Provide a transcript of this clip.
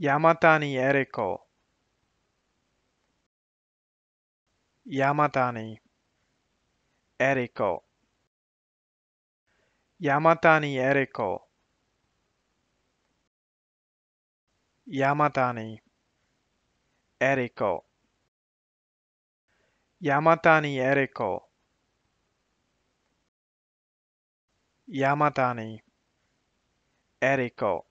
Yamatani Eriko Yamatani Eriko Yamatani Eriko Yamatani Eriko Yamatani Eriko Yamatani Eriko